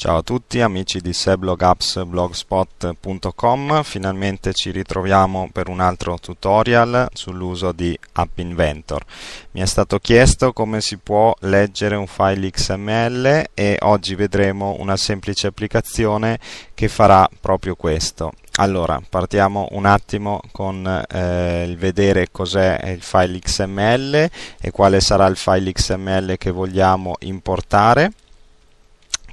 Ciao a tutti amici di seblogappsblogspot.com, finalmente ci ritroviamo per un altro tutorial sull'uso di App Inventor. Mi è stato chiesto come si può leggere un file XML e oggi vedremo una semplice applicazione che farà proprio questo. Allora, partiamo un attimo con eh, il vedere cos'è il file XML e quale sarà il file XML che vogliamo importare.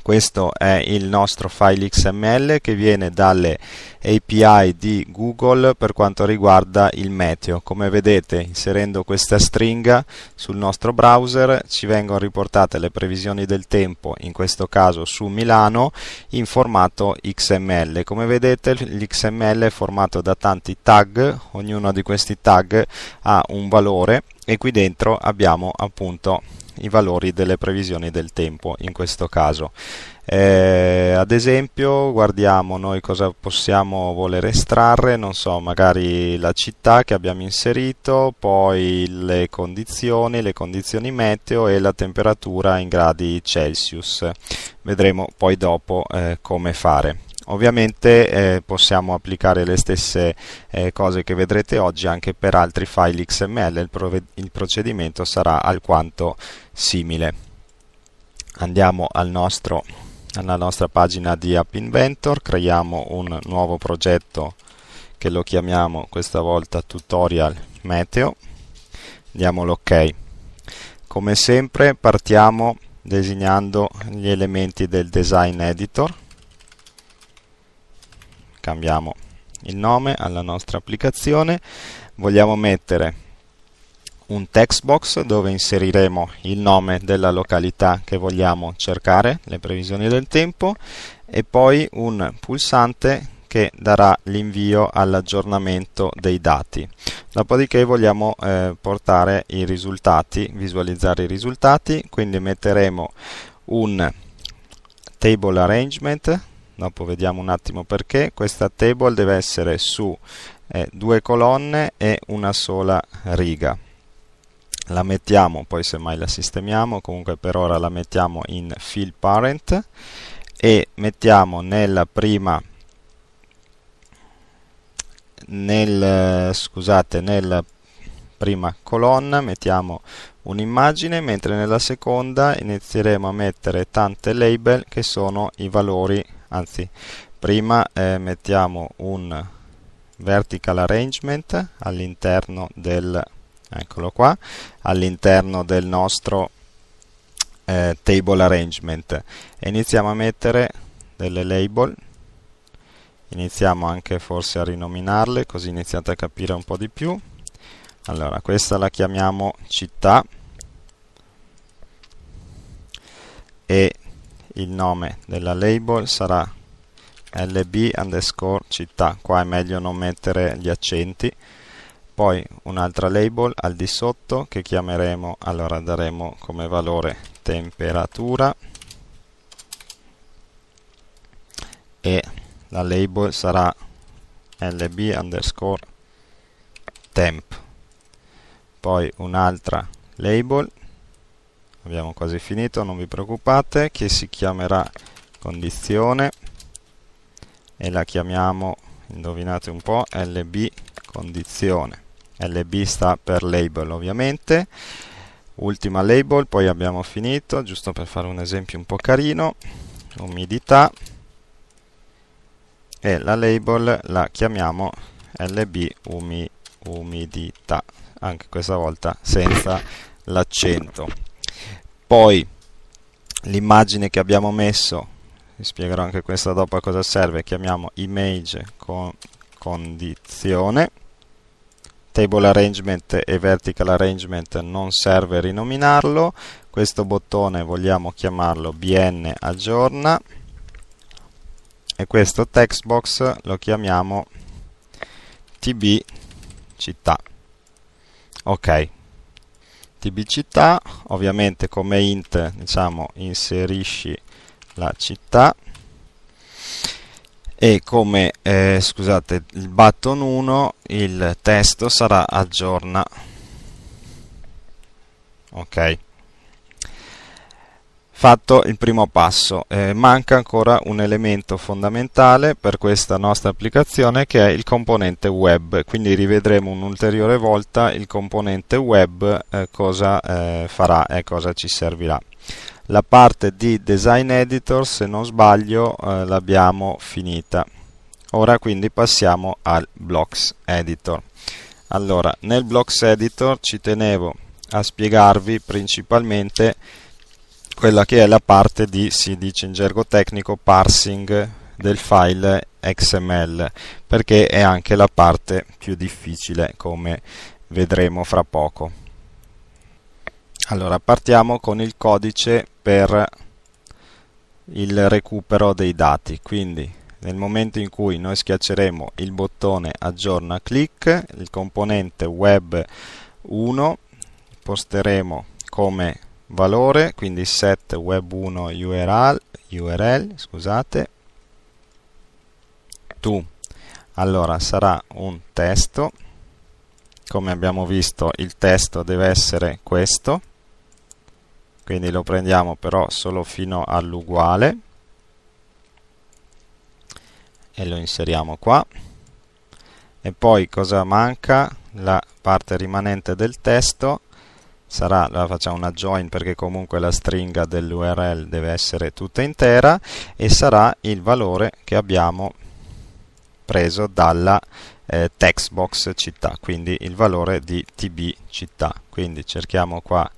Questo è il nostro file XML che viene dalle API di Google per quanto riguarda il meteo. Come vedete, inserendo questa stringa sul nostro browser ci vengono riportate le previsioni del tempo, in questo caso su Milano, in formato XML. Come vedete, l'XML è formato da tanti tag, ognuno di questi tag ha un valore e qui dentro abbiamo appunto i valori delle previsioni del tempo in questo caso. Eh, ad esempio, guardiamo noi cosa possiamo voler estrarre, non so, magari la città che abbiamo inserito, poi le condizioni, le condizioni meteo e la temperatura in gradi Celsius. Vedremo poi dopo eh, come fare. Ovviamente eh, possiamo applicare le stesse eh, cose che vedrete oggi anche per altri file XML, il, pro il procedimento sarà alquanto simile. Andiamo al nostro, alla nostra pagina di App Inventor, creiamo un nuovo progetto che lo chiamiamo questa volta Tutorial Meteo, diamo l'ok. Come sempre partiamo designando gli elementi del Design Editor cambiamo il nome alla nostra applicazione, vogliamo mettere un text box dove inseriremo il nome della località che vogliamo cercare, le previsioni del tempo e poi un pulsante che darà l'invio all'aggiornamento dei dati. Dopodiché vogliamo eh, portare i risultati, visualizzare i risultati, quindi metteremo un table arrangement dopo vediamo un attimo perché questa table deve essere su eh, due colonne e una sola riga la mettiamo poi semmai la sistemiamo comunque per ora la mettiamo in fill parent e mettiamo nella prima nel, scusate, nella prima colonna mettiamo un'immagine mentre nella seconda inizieremo a mettere tante label che sono i valori anzi prima eh, mettiamo un vertical arrangement all'interno del eccolo qua all'interno del nostro eh, table arrangement e iniziamo a mettere delle label iniziamo anche forse a rinominarle così iniziate a capire un po' di più allora questa la chiamiamo città e il nome della label sarà lb underscore città qua è meglio non mettere gli accenti poi un'altra label al di sotto che chiameremo allora daremo come valore temperatura e la label sarà lb underscore temp poi un'altra label abbiamo quasi finito non vi preoccupate che si chiamerà condizione e la chiamiamo indovinate un po' lb condizione lb sta per label ovviamente ultima label poi abbiamo finito giusto per fare un esempio un po' carino umidità e la label la chiamiamo lb umi, umidità anche questa volta senza l'accento poi l'immagine che abbiamo messo vi spiegherò anche questa dopo a cosa serve chiamiamo image con condizione table arrangement e vertical arrangement non serve rinominarlo questo bottone vogliamo chiamarlo bn aggiorna e questo text box lo chiamiamo tb città ok tb città, ovviamente come int diciamo, inserisci la città e come eh, scusate, il button 1 il testo sarà aggiorna ok fatto il primo passo. Eh, manca ancora un elemento fondamentale per questa nostra applicazione che è il componente web, quindi rivedremo un'ulteriore volta il componente web eh, cosa eh, farà e cosa ci servirà. La parte di design editor, se non sbaglio, eh, l'abbiamo finita. Ora quindi passiamo al blocks editor. Allora, nel blocks editor ci tenevo a spiegarvi principalmente quella che è la parte di, si dice in gergo tecnico, parsing del file XML, perché è anche la parte più difficile come vedremo fra poco. Allora, partiamo con il codice per il recupero dei dati, quindi nel momento in cui noi schiacceremo il bottone aggiorna click, il componente web 1 posteremo come valore, quindi set web1 URL, URL scusate, to, allora sarà un testo, come abbiamo visto il testo deve essere questo, quindi lo prendiamo però solo fino all'uguale e lo inseriamo qua e poi cosa manca? La parte rimanente del testo sarà, la facciamo una join perché comunque la stringa dell'url deve essere tutta intera e sarà il valore che abbiamo preso dalla eh, textbox città, quindi il valore di tb città. Quindi cerchiamo qua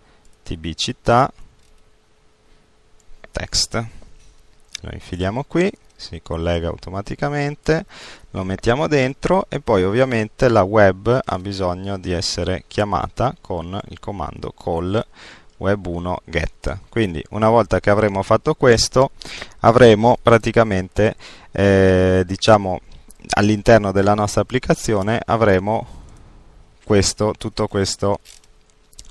tb città, text, lo infiliamo qui, si collega automaticamente, lo mettiamo dentro e poi ovviamente la web ha bisogno di essere chiamata con il comando call web1 get quindi una volta che avremo fatto questo avremo praticamente eh, diciamo all'interno della nostra applicazione avremo questo, tutto questo,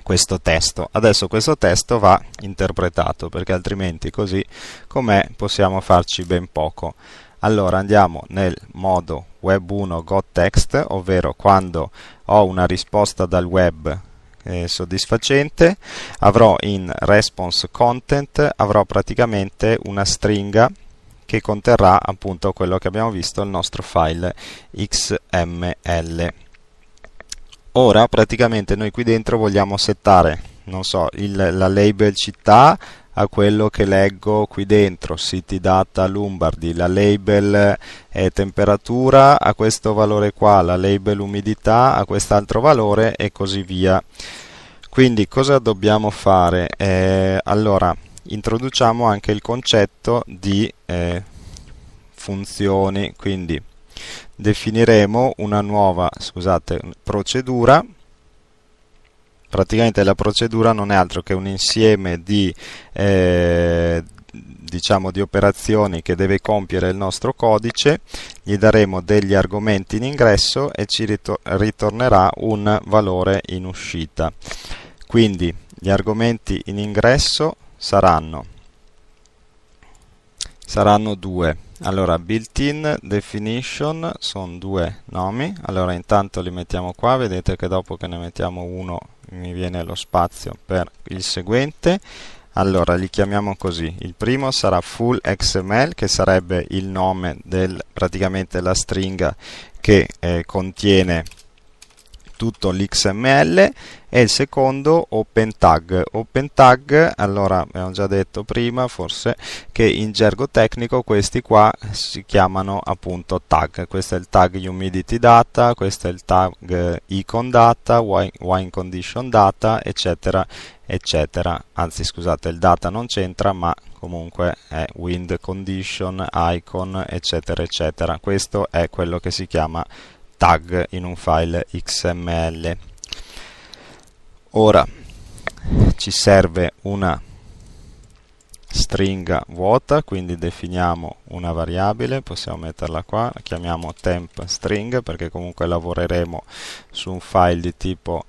questo testo adesso questo testo va interpretato perché altrimenti così com'è possiamo farci ben poco allora andiamo nel modo web1 gottext, ovvero quando ho una risposta dal web eh, soddisfacente, avrò in response content, avrò praticamente una stringa che conterrà appunto quello che abbiamo visto, il nostro file xml. Ora praticamente noi qui dentro vogliamo settare, non so, il, la label città, a quello che leggo qui dentro, City Data Lombardi, la label eh, temperatura a questo valore qua, la label umidità a quest'altro valore e così via. Quindi cosa dobbiamo fare? Eh, allora, introduciamo anche il concetto di eh, funzioni, quindi definiremo una nuova scusate, procedura praticamente la procedura non è altro che un insieme di, eh, diciamo di operazioni che deve compiere il nostro codice, gli daremo degli argomenti in ingresso e ci ritor ritornerà un valore in uscita. Quindi gli argomenti in ingresso saranno, saranno due. Allora, built-in definition sono due nomi. Allora, intanto li mettiamo qua, vedete che dopo che ne mettiamo uno mi viene lo spazio per il seguente allora li chiamiamo così il primo sarà full xml che sarebbe il nome del praticamente la stringa che eh, contiene tutto l'xml e il secondo open tag open tag allora abbiamo già detto prima forse che in gergo tecnico questi qua si chiamano appunto tag. Questo è il tag humidity data, questo è il tag eh, icon data, wine condition data, eccetera, eccetera. Anzi, scusate, il data non c'entra, ma comunque è wind condition, icon, eccetera, eccetera. Questo è quello che si chiama tag in un file XML ora ci serve una stringa vuota quindi definiamo una variabile possiamo metterla qua la chiamiamo temp string perché comunque lavoreremo su un file di tipo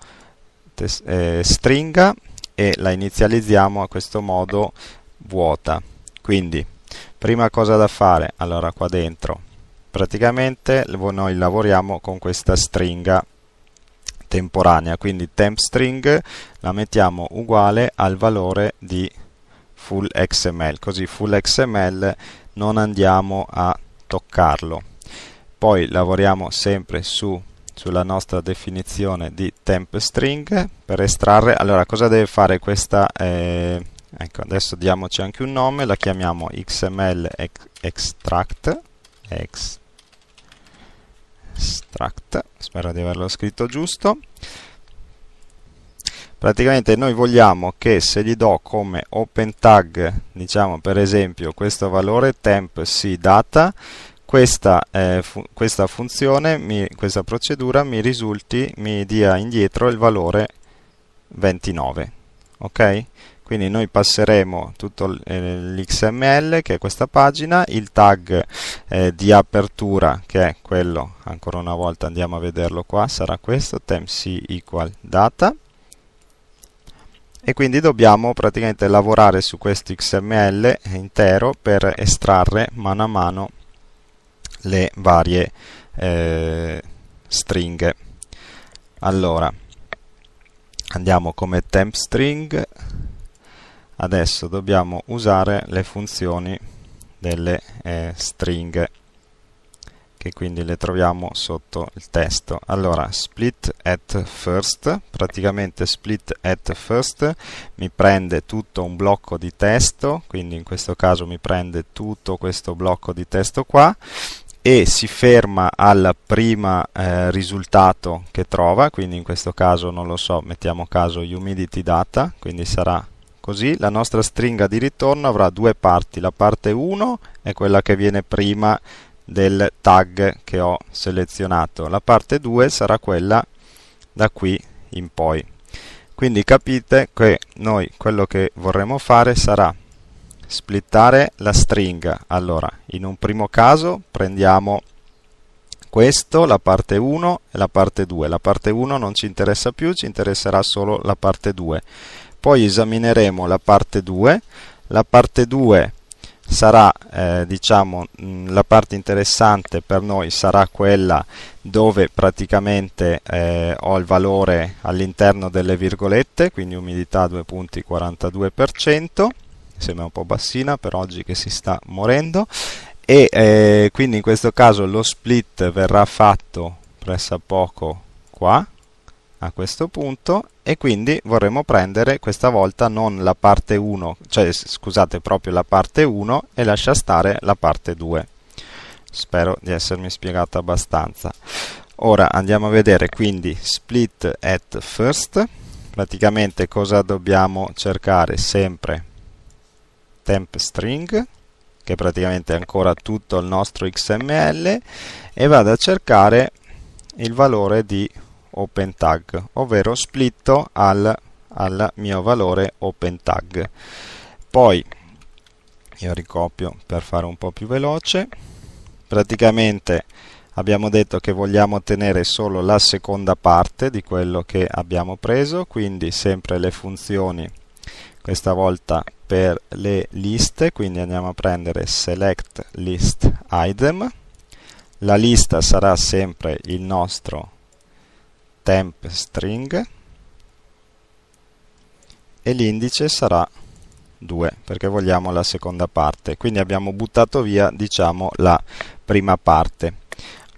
eh, stringa e la inizializziamo a questo modo vuota quindi prima cosa da fare allora qua dentro praticamente noi lavoriamo con questa stringa temporanea, quindi temp string la mettiamo uguale al valore di full xml, così full xml non andiamo a toccarlo. Poi lavoriamo sempre su sulla nostra definizione di temp string per estrarre allora cosa deve fare questa eh, ecco adesso diamoci anche un nome la chiamiamo xml extract ext struct, spero di averlo scritto giusto praticamente noi vogliamo che se gli do come open tag diciamo per esempio questo valore temp si data questa, eh, fu questa funzione mi, questa procedura mi risulti mi dia indietro il valore 29 ok quindi noi passeremo tutto eh, l'xml che è questa pagina il tag eh, di apertura che è quello ancora una volta andiamo a vederlo qua sarà questo temc equal data e quindi dobbiamo praticamente lavorare su questo xml intero per estrarre mano a mano le varie eh, stringhe allora andiamo come temp string adesso dobbiamo usare le funzioni delle eh, stringhe che quindi le troviamo sotto il testo allora split at first praticamente split at first mi prende tutto un blocco di testo quindi in questo caso mi prende tutto questo blocco di testo qua e si ferma al primo eh, risultato che trova quindi in questo caso non lo so mettiamo caso humidity data quindi sarà Così la nostra stringa di ritorno avrà due parti, la parte 1 è quella che viene prima del tag che ho selezionato, la parte 2 sarà quella da qui in poi. Quindi capite che noi quello che vorremmo fare sarà splittare la stringa. Allora, in un primo caso prendiamo questo, la parte 1 e la parte 2. La parte 1 non ci interessa più, ci interesserà solo la parte 2 poi esamineremo la parte 2, la parte 2 sarà eh, diciamo mm, la parte interessante per noi sarà quella dove praticamente eh, ho il valore all'interno delle virgolette quindi umidità 2 punti 42% sembra un po' bassina per oggi che si sta morendo e eh, quindi in questo caso lo split verrà fatto pressa poco qua a questo punto e quindi vorremmo prendere questa volta non la parte 1, cioè scusate proprio la parte 1 e lascia stare la parte 2. Spero di essermi spiegato abbastanza. Ora andiamo a vedere quindi split at first, praticamente cosa dobbiamo cercare sempre temp string che praticamente è ancora tutto il nostro xml e vado a cercare il valore di OpenTag, ovvero splitto al, al mio valore open tag. Poi io ricopio per fare un po' più veloce. Praticamente abbiamo detto che vogliamo ottenere solo la seconda parte di quello che abbiamo preso, quindi sempre le funzioni, questa volta per le liste, quindi andiamo a prendere select list item. La lista sarà sempre il nostro temp string e l'indice sarà 2 perché vogliamo la seconda parte quindi abbiamo buttato via diciamo la prima parte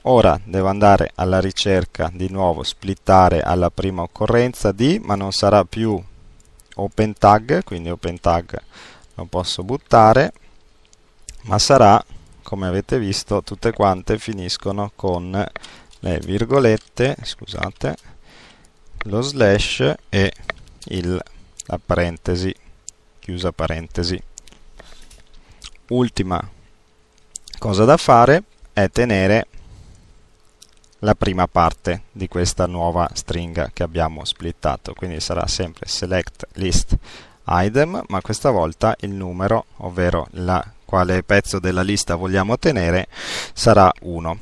ora devo andare alla ricerca di nuovo splittare alla prima occorrenza di ma non sarà più open tag quindi open tag lo posso buttare ma sarà come avete visto tutte quante finiscono con le virgolette, scusate, lo slash e il, la parentesi, chiusa parentesi. Ultima cosa da fare è tenere la prima parte di questa nuova stringa che abbiamo splittato, quindi sarà sempre select list item, ma questa volta il numero, ovvero la quale pezzo della lista vogliamo ottenere sarà 1.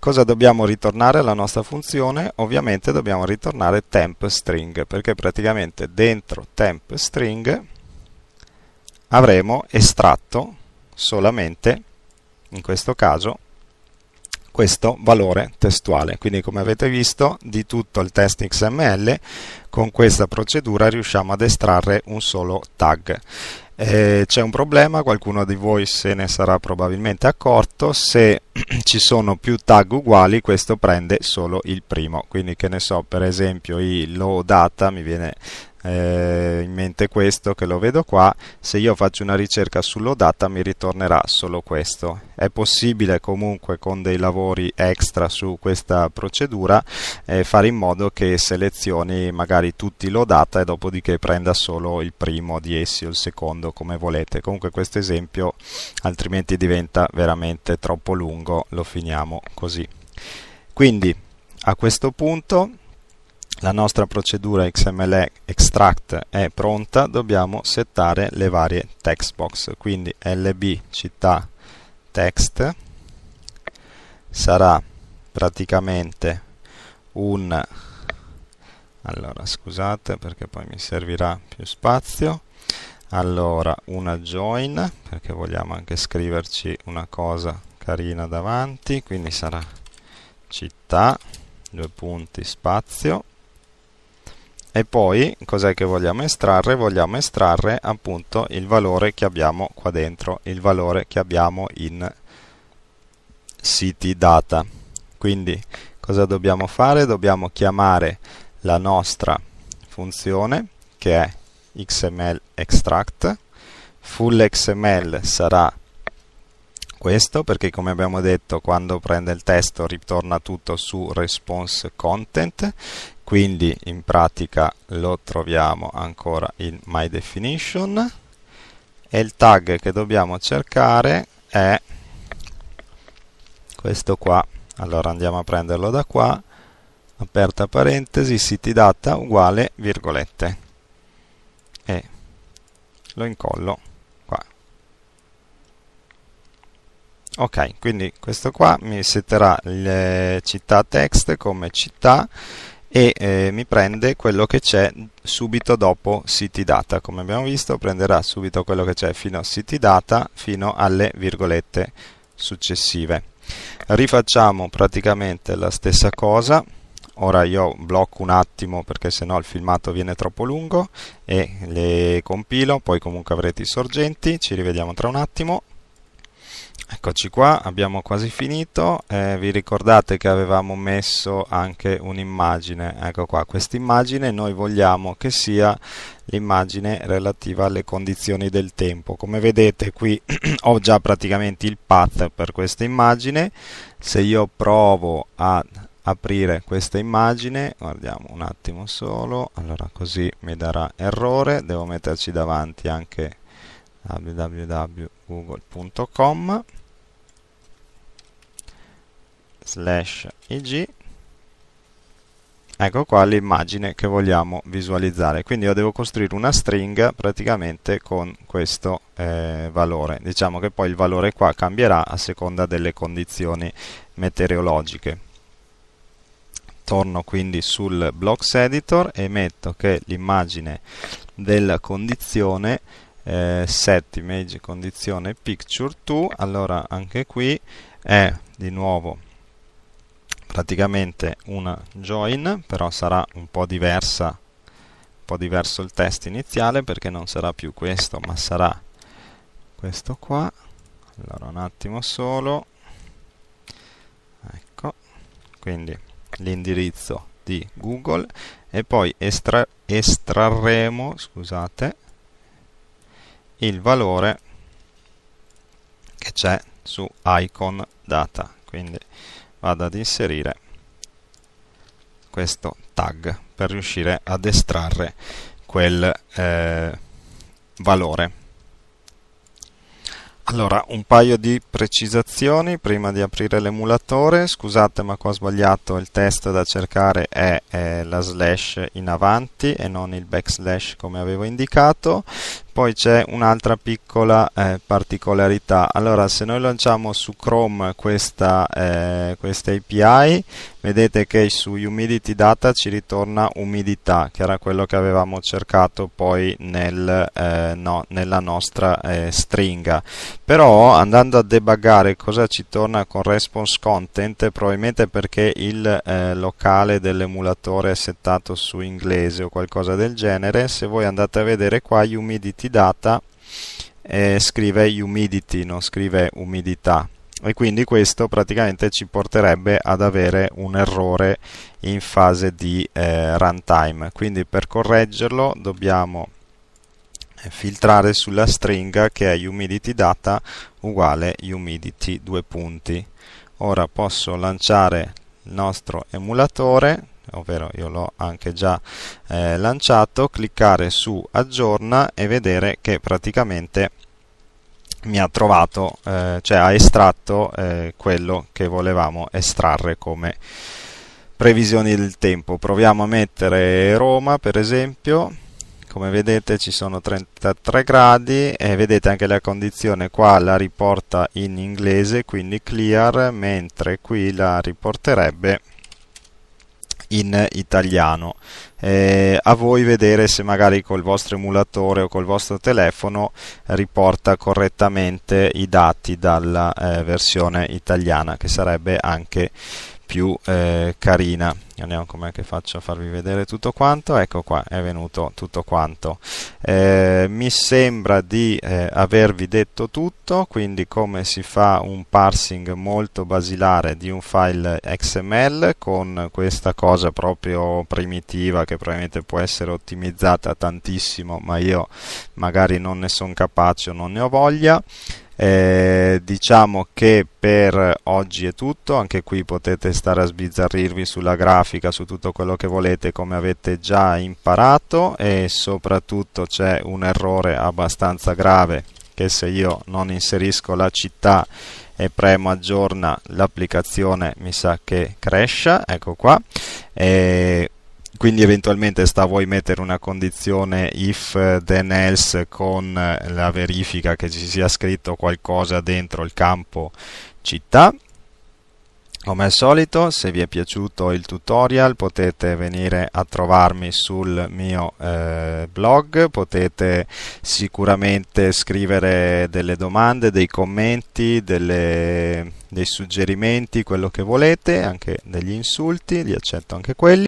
Cosa dobbiamo ritornare alla nostra funzione? Ovviamente dobbiamo ritornare temp string perché praticamente dentro temp string avremo estratto solamente in questo caso questo valore testuale. Quindi come avete visto di tutto il test XML con questa procedura riusciamo ad estrarre un solo tag eh, c'è un problema, qualcuno di voi se ne sarà probabilmente accorto, se ci sono più tag uguali questo prende solo il primo, quindi che ne so, per esempio i low data mi viene eh, in mente questo che lo vedo qua, se io faccio una ricerca sull'odata mi ritornerà solo questo. È possibile comunque con dei lavori extra su questa procedura eh, fare in modo che selezioni magari tutti l'odata e dopodiché prenda solo il primo di essi o il secondo come volete. Comunque questo esempio altrimenti diventa veramente troppo lungo, lo finiamo così. Quindi a questo punto la nostra procedura XML extract è pronta, dobbiamo settare le varie text box, quindi lb città text sarà praticamente un allora scusate perché poi mi servirà più spazio allora una join perché vogliamo anche scriverci una cosa carina davanti quindi sarà città due punti spazio e poi cos'è che vogliamo estrarre? Vogliamo estrarre appunto il valore che abbiamo qua dentro, il valore che abbiamo in city data. Quindi cosa dobbiamo fare? Dobbiamo chiamare la nostra funzione che è xml extract. Full xml sarà questo perché come abbiamo detto quando prende il testo ritorna tutto su response content quindi in pratica lo troviamo ancora in my definition e il tag che dobbiamo cercare è questo qua allora andiamo a prenderlo da qua aperta parentesi city data uguale virgolette e lo incollo qua ok quindi questo qua mi setterà le città text come città e eh, mi prende quello che c'è subito dopo city data Come abbiamo visto prenderà subito quello che c'è fino a city data fino alle virgolette successive. Rifacciamo praticamente la stessa cosa. Ora io blocco un attimo perché sennò il filmato viene troppo lungo e le compilo, poi comunque avrete i sorgenti, ci rivediamo tra un attimo Eccoci qua, abbiamo quasi finito, eh, vi ricordate che avevamo messo anche un'immagine, ecco qua, questa immagine noi vogliamo che sia l'immagine relativa alle condizioni del tempo, come vedete qui ho già praticamente il path per questa immagine, se io provo a aprire questa immagine, guardiamo un attimo solo, allora così mi darà errore, devo metterci davanti anche www.google.com slash ig ecco qua l'immagine che vogliamo visualizzare quindi io devo costruire una stringa praticamente con questo eh, valore diciamo che poi il valore qua cambierà a seconda delle condizioni meteorologiche torno quindi sul blocks editor e metto che l'immagine della condizione eh, set image condizione picture to allora anche qui è di nuovo praticamente una join però sarà un po' diversa un po' diverso il test iniziale perché non sarà più questo ma sarà questo qua allora un attimo solo ecco quindi l'indirizzo di google e poi estra estrarremo scusate il valore che c'è su icon data quindi vado ad inserire questo tag per riuscire ad estrarre quel eh, valore allora un paio di precisazioni prima di aprire l'emulatore scusate ma qua ho sbagliato il test da cercare è eh, la slash in avanti e non il backslash come avevo indicato poi c'è un'altra piccola eh, particolarità allora se noi lanciamo su Chrome questa, eh, questa, API vedete che su humidity data ci ritorna umidità che era quello che avevamo cercato poi nel, eh, no, nella nostra eh, stringa però andando a debuggare cosa ci torna con response content probabilmente perché il eh, locale dell'emulatore è settato su inglese o qualcosa del genere se voi andate a vedere qua humidity data eh, scrive humidity, non scrive umidità e quindi questo praticamente ci porterebbe ad avere un errore in fase di eh, runtime quindi per correggerlo dobbiamo eh, filtrare sulla stringa che è humidity data uguale humidity due punti ora posso lanciare il nostro emulatore ovvero io l'ho anche già eh, lanciato, cliccare su aggiorna e vedere che praticamente mi ha trovato, eh, cioè ha estratto eh, quello che volevamo estrarre come previsioni del tempo. Proviamo a mettere Roma per esempio, come vedete ci sono 33 gradi e vedete anche la condizione qua la riporta in inglese, quindi clear, mentre qui la riporterebbe in italiano. Eh, a voi vedere se magari col vostro emulatore o col vostro telefono riporta correttamente i dati dalla eh, versione italiana, che sarebbe anche più eh, carina andiamo come che faccio a farvi vedere tutto quanto ecco qua è venuto tutto quanto eh, mi sembra di eh, avervi detto tutto quindi come si fa un parsing molto basilare di un file xml con questa cosa proprio primitiva che probabilmente può essere ottimizzata tantissimo ma io magari non ne sono capace o non ne ho voglia eh, diciamo che per oggi è tutto, anche qui potete stare a sbizzarrirvi sulla grafica grafica su tutto quello che volete come avete già imparato e soprattutto c'è un errore abbastanza grave che se io non inserisco la città e premo aggiorna l'applicazione mi sa che cresce, ecco qua e quindi eventualmente sta a voi mettere una condizione if then else con la verifica che ci sia scritto qualcosa dentro il campo città come al solito, se vi è piaciuto il tutorial potete venire a trovarmi sul mio eh, blog, potete sicuramente scrivere delle domande, dei commenti, delle, dei suggerimenti, quello che volete, anche degli insulti, li accetto anche quelli.